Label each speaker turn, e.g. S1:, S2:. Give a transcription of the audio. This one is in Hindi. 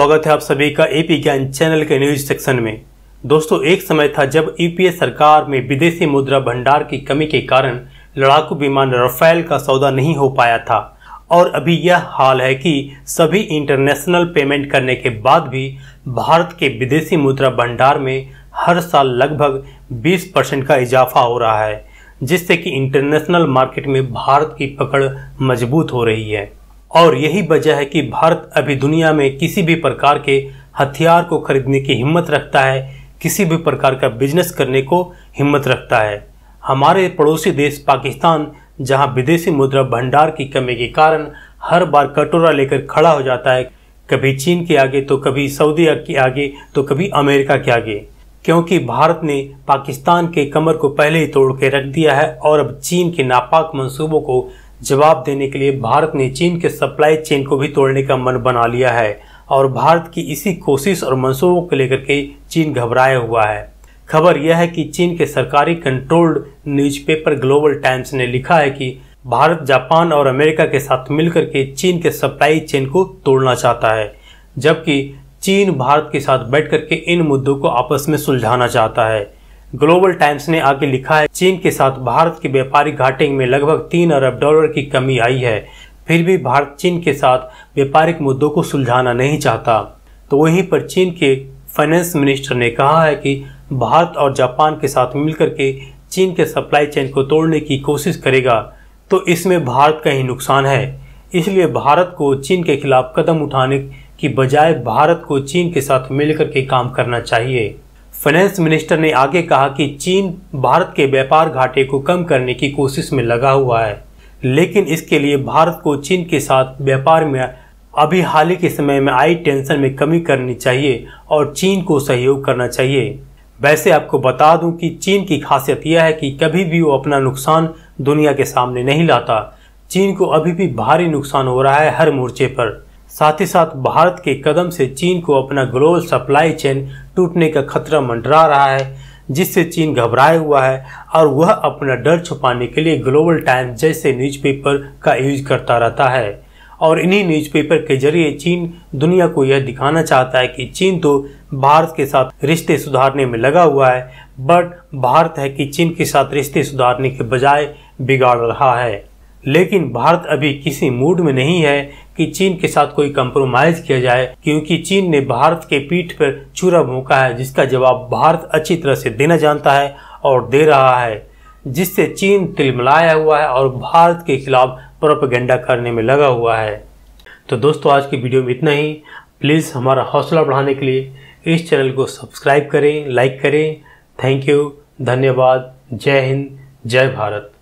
S1: स्वागत है आप सभी का एपी ज्ञान चैनल के न्यूज सेक्शन में दोस्तों एक समय था जब यूपीए सरकार में विदेशी मुद्रा भंडार की कमी के कारण लड़ाकू विमान रफेल का सौदा नहीं हो पाया था और अभी यह हाल है कि सभी इंटरनेशनल पेमेंट करने के बाद भी भारत के विदेशी मुद्रा भंडार में हर साल लगभग 20 परसेंट का इजाफा हो रहा है जिससे कि इंटरनेशनल मार्केट में भारत की पकड़ मजबूत हो रही है और यही वजह है कि भारत अभी दुनिया में किसी भी प्रकार के हथियार को खरीदने की हिम्मत रखता है किसी भी प्रकार का बिजनेस करने को हिम्मत रखता है हमारे पड़ोसी देश पाकिस्तान जहां विदेशी मुद्रा भंडार की कमी के कारण हर बार कटोरा लेकर खड़ा हो जाता है कभी चीन के आगे तो कभी सऊदी अरब के आगे तो कभी अमेरिका के आगे क्योंकि भारत ने पाकिस्तान के कमर को पहले ही तोड़ के रख दिया है और अब चीन के नापाक मंसूबों को जवाब देने के लिए भारत ने चीन के सप्लाई चेन को भी तोड़ने का मन बना लिया है और भारत की इसी कोशिश और मंसूबों को लेकर के चीन घबराया हुआ है खबर यह है कि चीन के सरकारी कंट्रोल्ड न्यूज़पेपर ग्लोबल टाइम्स ने लिखा है कि भारत जापान और अमेरिका के साथ मिलकर के चीन के सप्लाई चेन को तोड़ना चाहता है जबकि चीन भारत के साथ बैठ के इन मुद्दों को आपस में सुलझाना चाहता है ग्लोबल टाइम्स ने आगे लिखा है चीन के साथ भारत की व्यापारिक घाटे में लगभग तीन अरब डॉलर की कमी आई है फिर भी भारत चीन के साथ व्यापारिक मुद्दों को सुलझाना नहीं चाहता तो वहीं पर चीन के फाइनेंस मिनिस्टर ने कहा है कि भारत और जापान के साथ मिलकर के चीन के सप्लाई चेन को तोड़ने की कोशिश करेगा तो इसमें भारत का ही नुकसान है इसलिए भारत को चीन के खिलाफ कदम उठाने की बजाय भारत को चीन के साथ मिलकर के काम करना चाहिए फाइनेंस मिनिस्टर ने आगे कहा कि चीन भारत के व्यापार घाटे को कम करने की कोशिश में लगा हुआ है लेकिन इसके लिए भारत को चीन के साथ व्यापार में अभी हाल ही के समय में आई टेंशन में कमी करनी चाहिए और चीन को सहयोग करना चाहिए वैसे आपको बता दूं कि चीन की खासियत यह है कि कभी भी वो अपना नुकसान दुनिया के सामने नहीं लाता चीन को अभी भी भारी नुकसान हो रहा है हर मोर्चे पर साथ ही साथ भारत के कदम से चीन को अपना ग्लोबल सप्लाई चेन टूटने का खतरा मंडरा रहा है जिससे चीन घबराया हुआ है और वह अपना डर छुपाने के लिए ग्लोबल टाइम्स जैसे न्यूज़पेपर का यूज करता रहता है और इन्हीं न्यूज़पेपर के जरिए चीन दुनिया को यह दिखाना चाहता है कि चीन तो भारत के साथ रिश्ते सुधारने में लगा हुआ है बट भारत है कि चीन के साथ रिश्ते सुधारने के बजाय बिगाड़ रहा है लेकिन भारत अभी किसी मूड में नहीं है कि चीन के साथ कोई कंप्रोमाइज किया जाए क्योंकि चीन ने भारत के पीठ पर चूरा भूखा है जिसका जवाब भारत अच्छी तरह से देना जानता है और दे रहा है जिससे चीन तिलमिलाया हुआ है और भारत के खिलाफ प्रोपेगेंडा करने में लगा हुआ है तो दोस्तों आज की वीडियो में इतना ही प्लीज़ हमारा हौसला बढ़ाने के लिए इस चैनल को सब्सक्राइब करें लाइक करें थैंक यू धन्यवाद जय हिंद जय भारत